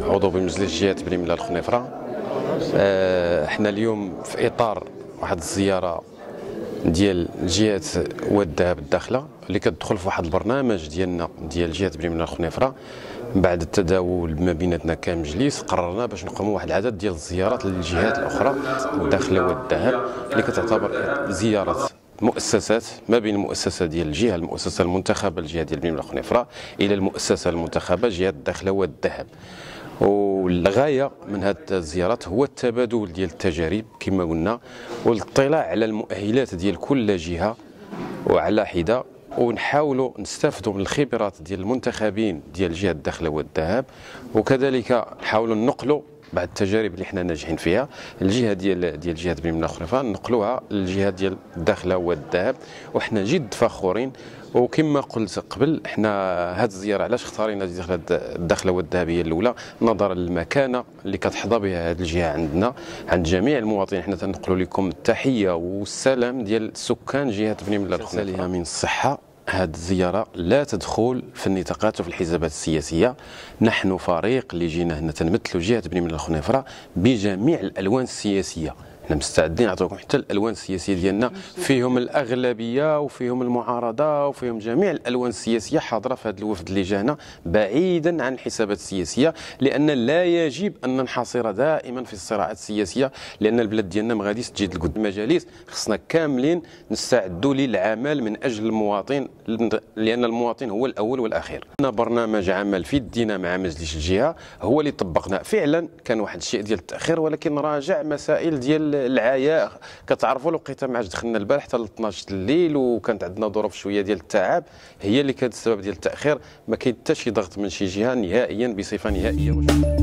عضو بمجلس الجهات التبريمي الخنيفره احنا آه، اليوم في اطار واحد الزياره ديال جهات واد الذهب الداخله اللي كتدخل في واحد البرنامج ديالنا ديال جهه بريمنا الخنيفره بعد التداول ما بيناتنا كمجلس قررنا باش نقوموا واحد العدد ديال الزيارات للجهات الاخرى الداخله والذهب اللي كتعتبر زيارات مؤسسات ما بين المؤسسه ديال الجهه المؤسسه المنتخبه الجهه ديال بنين خنيفرة الى المؤسسه المنتخبه جهه الداخله والذهب والغايه من هذه الزيارات هو التبادل ديال التجارب كما قلنا والاطلاع على المؤهلات ديال كل جهه وعلى حده ونحاولوا نستافدوا من الخبرات ديال المنتخبين ديال جهه الداخلة والذهب وكذلك نحاولوا نقلوا بعد التجارب اللي حنا ناجحين فيها الجهه ديال ديال جهه بن خرفان نقلوها للجهه ديال الداخله والذهب وحنا جد فخورين وكما قلت قبل حنا هذه الزياره علاش اختارينا الداخله والذهبيه الاولى نظرا للمكانه اللي كتحظى بها هذه الجهه عندنا عند جميع المواطنين حنا تنقلوا لكم التحيه والسلام ديال سكان جهه بني ملال من الصحه هذه الزيارة لا تدخل في النطاقات وفي الحسابات السياسية نحن فريق اللي جينا هنا تنمثل جهة بني من الخنيفرة بجميع الألوان السياسية احنا مستعدين نعطيكم حتى الالوان السياسيه ديالنا فيهم الاغلبيه وفيهم المعارضه وفيهم جميع الالوان السياسيه حاضره في هذا الوفد اللي جانا بعيدا عن الحسابات السياسيه لان لا يجب ان ننحصر دائما في الصراعات السياسيه لان البلاد ديالنا ما غاديش تجي لقد المجالس خصنا كاملين نستعدوا للعمل من اجل المواطن لان المواطن هو الاول والاخير عندنا برنامج عمل في يدينا مع مجلس الجهه هو اللي طبقناه فعلا كان واحد الشيء ديال التاخير ولكن راجع مسائل ديال العياء كتعرفوا لقيتها معاش دخلنا البارح حتى ل 12 الليل وكانت عندنا ظروف شويه ديال التعب هي اللي كانت السبب ديال التاخير ما كاين حتى شي ضغط من شي جهه نهائيا بصفه نهائيه